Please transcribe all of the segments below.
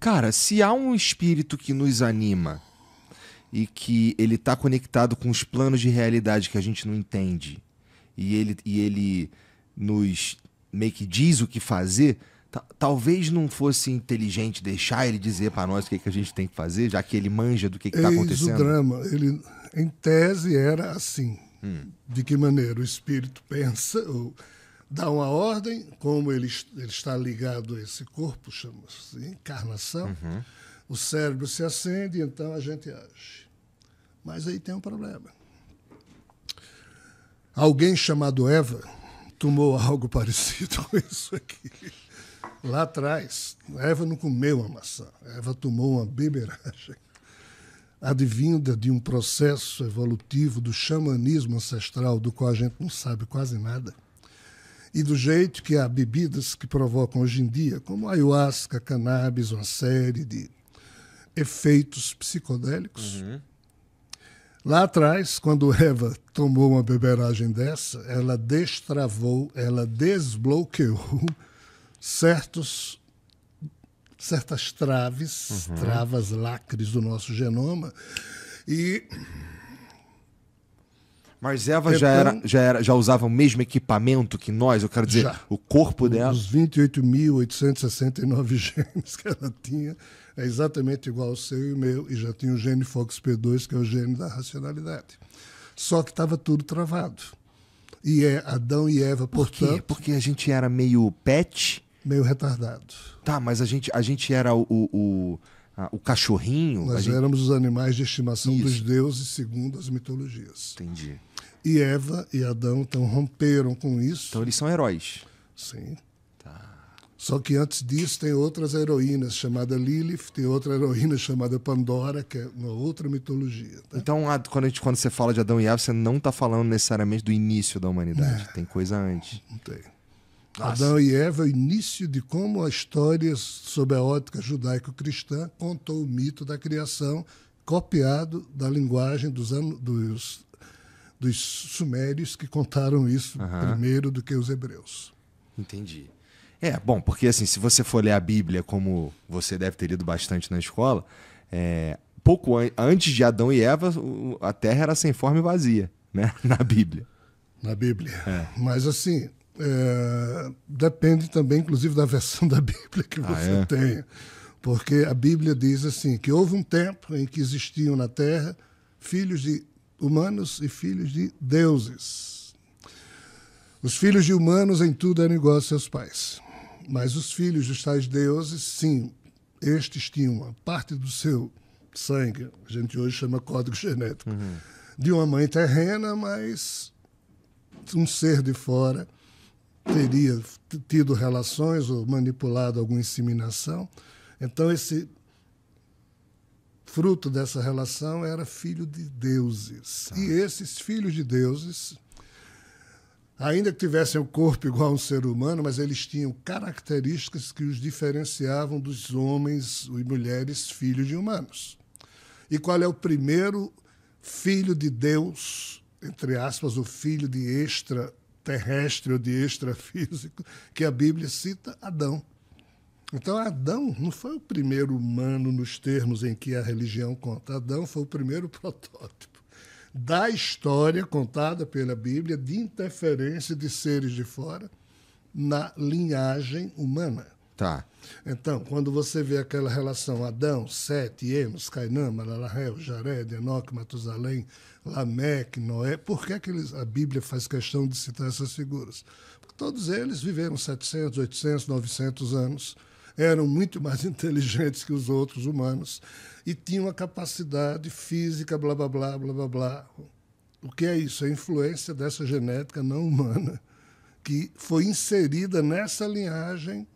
Cara, se há um espírito que nos anima e que ele está conectado com os planos de realidade que a gente não entende e ele, e ele nos meio que diz o que fazer, talvez não fosse inteligente deixar ele dizer para nós o que, que a gente tem que fazer, já que ele manja do que está acontecendo? o drama. Ele, em tese, era assim. Hum. De que maneira o espírito pensa... Ou dá uma ordem, como ele, ele está ligado a esse corpo, chama-se encarnação, uhum. o cérebro se acende e então a gente age. Mas aí tem um problema. Alguém chamado Eva tomou algo parecido com isso aqui. Lá atrás, Eva não comeu uma maçã, Eva tomou uma beberagem advinda de um processo evolutivo do xamanismo ancestral, do qual a gente não sabe quase nada. E do jeito que há bebidas que provocam hoje em dia, como ayahuasca, cannabis, uma série de efeitos psicodélicos. Uhum. Lá atrás, quando Eva tomou uma beberagem dessa, ela destravou, ela desbloqueou certos certas traves, uhum. travas lacres do nosso genoma e mas Eva já, era, então- já, era, já usava o mesmo equipamento que nós, eu quero dizer, já. o corpo dela. Os 28.869 genes que ela tinha é exatamente igual ao seu e o meu, e já tinha o gene FOXP2, que é o gene da racionalidade. Só que estava tudo travado. E é Adão e Eva, Por portanto. Quê? Porque a gente era meio pet. Meio retardado. Tá, mas a gente, a gente era o... o, o ah, o cachorrinho. Nós gente... éramos os animais de estimação Isso. dos deuses, segundo as mitologias. Entendi. E Eva e Adão então romperam com isso. Então eles são heróis. Sim. Tá. Só que antes disso tem outras heroínas chamada Lilith, tem outra heroína chamada Pandora, que é uma outra mitologia. Tá? Então, quando, gente, quando, você fala de Adão e Eva, você não está falando necessariamente do início da humanidade. É. Tem coisa antes. Não tem. Nossa. Adão e Eva é o início de como a história sob a ótica judaico-cristã contou o mito da criação, copiado da linguagem dos, dos, dos sumérios que contaram isso uhum. primeiro do que os hebreus. Entendi. É, bom, porque assim, se você for ler a Bíblia, como você deve ter lido bastante na escola, é, pouco an antes de Adão e Eva, a Terra era sem forma e vazia, né? Na Bíblia. Na Bíblia. É. Mas assim, é, depende também, inclusive, da versão da Bíblia que ah, você ah, é? tenha. Porque a Bíblia diz assim: que houve um tempo em que existiam na terra filhos de humanos e filhos de deuses. Os filhos de humanos em tudo eram iguais aos seus pais. Mas os filhos dos tais deuses, sim, estes tinham uma parte do seu sangue, a gente hoje chama código genético, uhum. de uma mãe terrena, mas um ser de fora teria tido relações ou manipulado alguma inseminação. Então, esse fruto dessa relação era filho de deuses. Tá. E esses filhos de deuses, ainda que tivessem o um corpo igual a um ser humano, mas eles tinham características que os diferenciavam dos homens e mulheres filhos de humanos. E qual é o primeiro filho de Deus, entre aspas, o filho de extra terrestre ou de extrafísico, que a Bíblia cita Adão. Então, Adão não foi o primeiro humano nos termos em que a religião conta. Adão foi o primeiro protótipo da história contada pela Bíblia de interferência de seres de fora na linhagem humana. Tá. Então, quando você vê aquela relação Adão, Sete, Enos, Cainã, Malalahel, Jared, Enoque, Matusalém, Lameque, Noé, por que, é que eles, a Bíblia faz questão de citar essas figuras? Porque todos eles viveram 700, 800, 900 anos, eram muito mais inteligentes que os outros humanos e tinham a capacidade física, blá, blá, blá, blá, blá, blá. O que é isso? É a influência dessa genética não humana que foi inserida nessa linhagem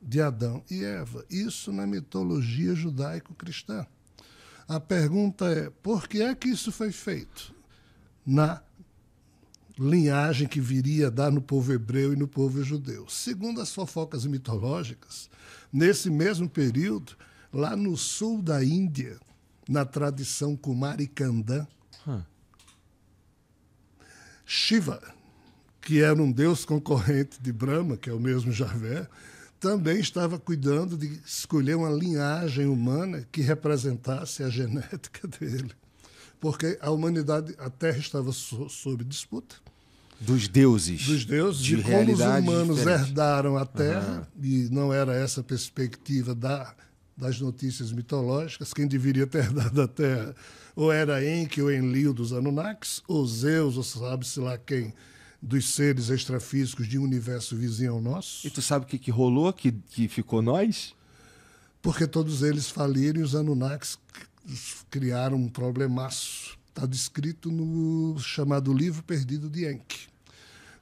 de Adão e Eva. Isso na mitologia judaico-cristã. A pergunta é: por que é que isso foi feito? Na linhagem que viria a dar no povo hebreu e no povo judeu. Segundo as fofocas mitológicas, nesse mesmo período, lá no sul da Índia, na tradição Kumarikandã, hum. Shiva, que era um deus concorrente de Brahma, que é o mesmo Javé, também estava cuidando de escolher uma linhagem humana que representasse a genética dele. Porque a humanidade, a Terra estava so, sob disputa. Dos deuses. Dos deuses, de, de como os humanos diferente. herdaram a Terra, uhum. e não era essa a perspectiva da, das notícias mitológicas, quem deveria ter herdado a Terra ou era Enki ou Enlil dos Anunnakis, ou Zeus, ou sabe-se lá quem dos seres extrafísicos de um universo vizinho ao nosso. E tu sabe o que, que rolou, que, que ficou nós? Porque todos eles faliram e os Anunnakis criaram um problemaço. Está descrito no chamado Livro Perdido de Enki.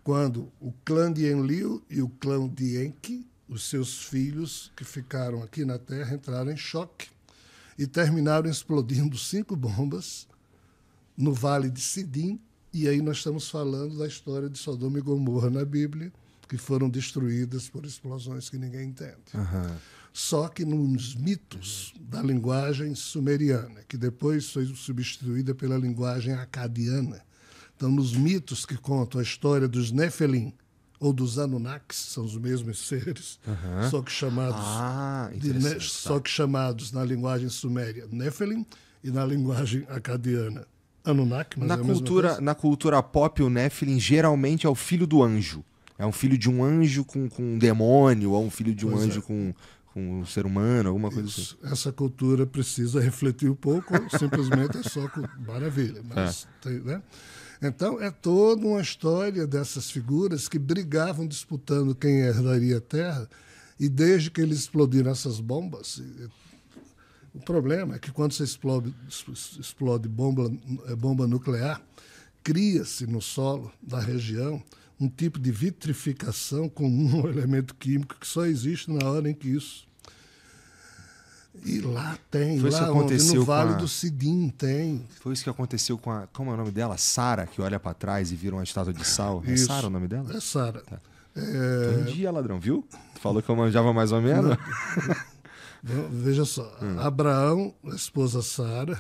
Quando o clã de Enlil e o clã de Enki, os seus filhos que ficaram aqui na Terra, entraram em choque e terminaram explodindo cinco bombas no Vale de Sidim, e aí nós estamos falando da história de Sodoma e Gomorra na Bíblia, que foram destruídas por explosões que ninguém entende. Uhum. Só que nos mitos da linguagem sumeriana, que depois foi substituída pela linguagem acadiana. Então, nos mitos que contam a história dos Nefelim, ou dos Anunnakis, são os mesmos seres, uhum. só que chamados ah, ne, tá. só que chamados na linguagem suméria Nefelim e na linguagem acadiana Anunnaki, mas na é cultura, Na cultura pop, o Nephilim geralmente é o filho do anjo. É um filho de um anjo com, com um demônio, ou um filho de um pois anjo é. com, com um ser humano, alguma coisa Isso. assim. Essa cultura precisa refletir um pouco, simplesmente é só com... maravilha. Mas é. Tem, né? Então, é toda uma história dessas figuras que brigavam disputando quem herdaria a terra, e desde que eles explodiram essas bombas, o problema é que quando você explode, explode bomba, é, bomba nuclear, cria-se no solo da região um tipo de vitrificação com um elemento químico que só existe na hora em que isso. E lá tem, Foi lá isso que no Vale a... do Sidim tem. Foi isso que aconteceu com a. Como é o nome dela? Sara, que olha para trás e vira uma estátua de sal. É Sara o nome dela? É Sara. Tá. É... ladrão, viu? falou que eu manjava mais ou menos. Veja só, hum. Abraão, a esposa Sara,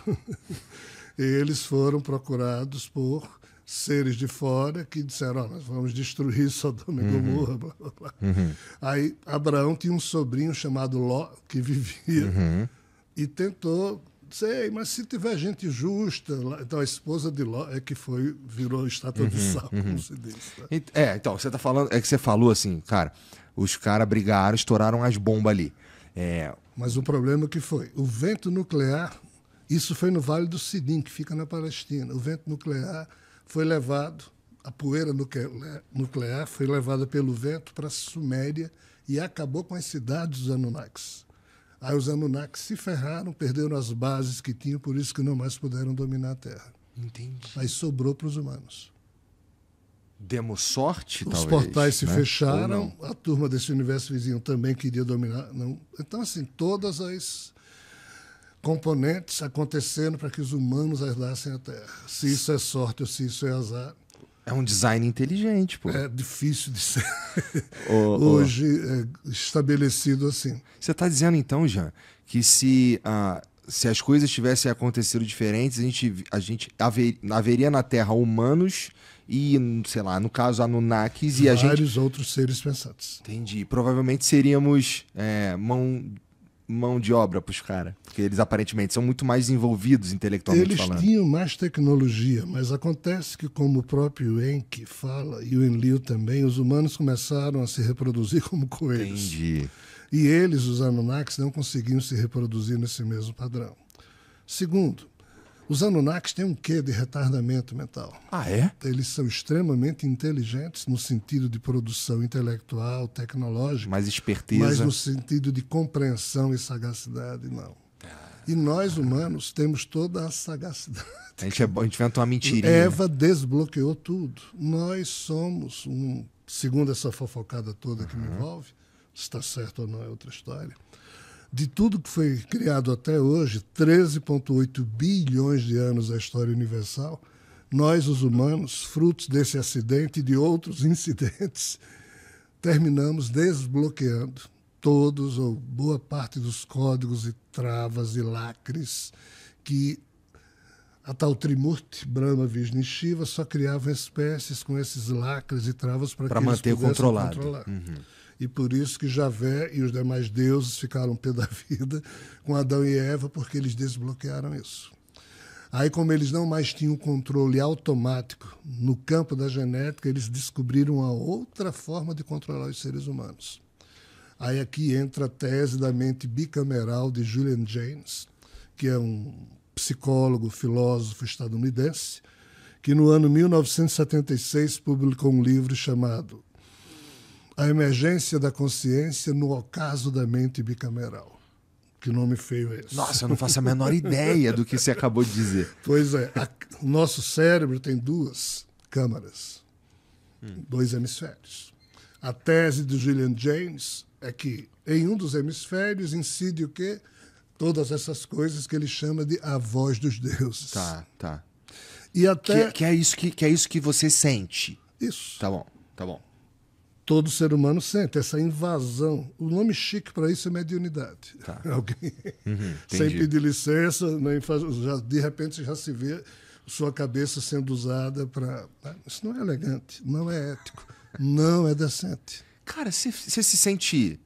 eles foram procurados por seres de fora que disseram, oh, nós vamos destruir Sodoma e uhum. Gomorra. Uhum. Aí Abraão tinha um sobrinho chamado Ló, que vivia, uhum. e tentou sei, mas se tiver gente justa, então a esposa de Ló é que foi virou estátua uhum, de sal, uhum. como se diz. Tá? É, então você tá falando, é que você falou assim, cara, os caras brigaram, estouraram as bombas ali. É, mas o problema é que foi, o vento nuclear, isso foi no Vale do Sidim, que fica na Palestina. O vento nuclear foi levado, a poeira nuclear foi levada pelo vento para a Suméria e acabou com as cidades dos Anunnakis. Aí os Anunnakis se ferraram, perderam as bases que tinham, por isso que não mais puderam dominar a Terra. Entendi. Mas sobrou para os humanos. Demos sorte, Os talvez. Os portais se né? fecharam, a turma desse universo vizinho também queria dominar. Não. Então, assim, todas as componentes acontecendo para que os humanos herdassem a Terra. Se isso é sorte ou se isso é azar. É um design inteligente, pô. É difícil de ser oh, hoje oh. É estabelecido assim. Você está dizendo então, Jean, que se, ah, se as coisas tivessem acontecido diferentes, a gente, a gente haver, haveria na Terra humanos e, sei lá, no caso, Anunnakis e, e a gente... Vários outros seres pensantes. Entendi. Provavelmente seríamos é, mão, mão de obra para os caras, porque eles aparentemente são muito mais envolvidos intelectualmente eles falando. Eles tinham mais tecnologia, mas acontece que, como o próprio Enki fala, e o Enlil também, os humanos começaram a se reproduzir como coelhos. Entendi. E eles, os Anunnakis, não conseguiam se reproduzir nesse mesmo padrão. Segundo, os Anunnakis têm um quê de retardamento mental. Ah, é? Eles são extremamente inteligentes no sentido de produção intelectual, tecnológica. Mais esperteza. Mas no sentido de compreensão e sagacidade, não. E nós, humanos, temos toda a sagacidade. A gente, é, a gente inventa uma mentirinha. Eva desbloqueou tudo. Nós somos, um, segundo essa fofocada toda que uhum. me envolve, está certo ou não é outra história, de tudo que foi criado até hoje, 13,8 bilhões de anos da história universal, nós, os humanos, frutos desse acidente e de outros incidentes, terminamos desbloqueando todos ou boa parte dos códigos e travas e lacres que a tal Trimurti, Brahma, Vishnu e Shiva só criavam espécies com esses lacres e travas para que manter eles controlado. controlar. Uhum e por isso que Javé e os demais deuses ficaram pé da vida com Adão e Eva, porque eles desbloquearam isso. Aí, como eles não mais tinham controle automático no campo da genética, eles descobriram uma outra forma de controlar os seres humanos. Aí aqui entra a tese da mente bicameral de Julian James, que é um psicólogo, filósofo estadunidense, que no ano 1976 publicou um livro chamado a emergência da consciência no ocaso da mente bicameral. Que nome feio é esse? Nossa, eu não faço a menor ideia do que você acabou de dizer. Pois é, a, o nosso cérebro tem duas câmaras, hum. dois hemisférios. A tese de Julian James é que em um dos hemisférios incide o quê? Todas essas coisas que ele chama de a voz dos deuses. Tá, tá. E até que, é, que é isso que, que é isso que você sente. Isso. Tá bom, tá bom todo ser humano sente essa invasão. O nome chique para isso é mediunidade. Tá. Alguém uhum, sem pedir licença, nem faz, já, de repente já se vê sua cabeça sendo usada para. Ah, isso não é elegante, não é ético, não é decente. Cara, você se sente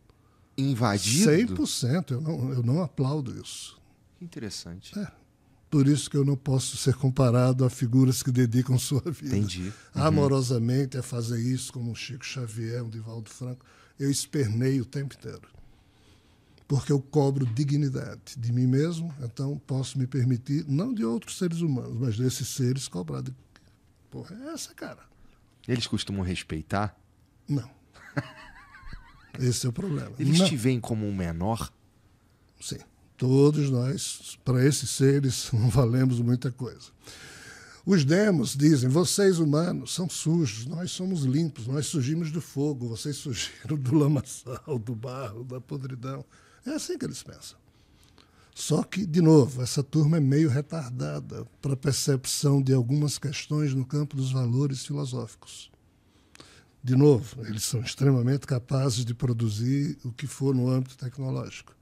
invadido? 100%. Eu não, eu não aplaudo isso. Interessante. É. Por isso que eu não posso ser comparado a figuras que dedicam sua vida Entendi. Uhum. amorosamente a fazer isso, como um Chico Xavier, um Divaldo Franco. Eu esperneio o tempo inteiro. Porque eu cobro dignidade de mim mesmo, então posso me permitir, não de outros seres humanos, mas desses seres cobrados. Porra, é essa, cara. Eles costumam respeitar? Não. Esse é o problema. Eles não. te veem como um menor? Sim. Todos nós, para esses seres, não valemos muita coisa. Os demos dizem: vocês humanos são sujos, nós somos limpos, nós surgimos do fogo, vocês surgiram do lamaçal, do barro, da podridão. É assim que eles pensam. Só que, de novo, essa turma é meio retardada para a percepção de algumas questões no campo dos valores filosóficos. De novo, eles são extremamente capazes de produzir o que for no âmbito tecnológico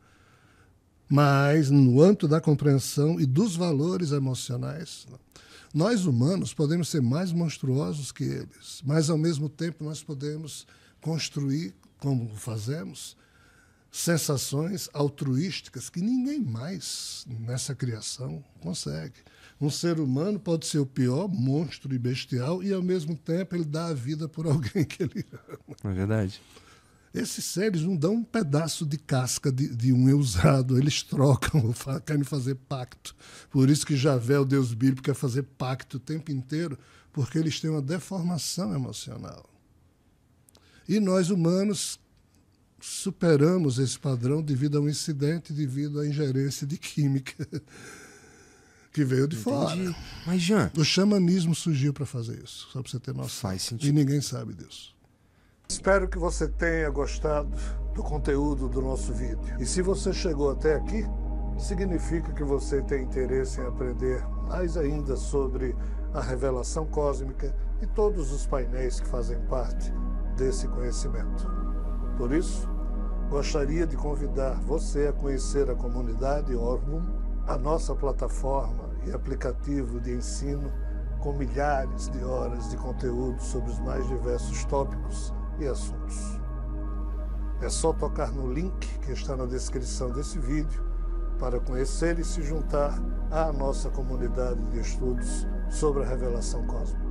mas no âmbito da compreensão e dos valores emocionais. Nós humanos podemos ser mais monstruosos que eles, mas ao mesmo tempo nós podemos construir, como fazemos, sensações altruísticas que ninguém mais nessa criação consegue. Um ser humano pode ser o pior monstro e bestial e ao mesmo tempo ele dá a vida por alguém que ele ama. É verdade. Esses seres não dão um pedaço de casca de, de um usado, eles trocam, querem fazer pacto. Por isso que Javé, o Deus bíblico, quer fazer pacto o tempo inteiro, porque eles têm uma deformação emocional. E nós humanos superamos esse padrão devido a um incidente, devido à ingerência de química que veio de Entendi. fora. Mas, Jean. O xamanismo surgiu para fazer isso, só para você ter noção. Faz sentido. E ninguém sabe disso. Espero que você tenha gostado do conteúdo do nosso vídeo. E se você chegou até aqui, significa que você tem interesse em aprender mais ainda sobre a revelação cósmica e todos os painéis que fazem parte desse conhecimento. Por isso, gostaria de convidar você a conhecer a comunidade Orbum, a nossa plataforma e aplicativo de ensino com milhares de horas de conteúdo sobre os mais diversos tópicos e assuntos. É só tocar no link que está na descrição desse vídeo para conhecer e se juntar à nossa comunidade de estudos sobre a revelação cósmica.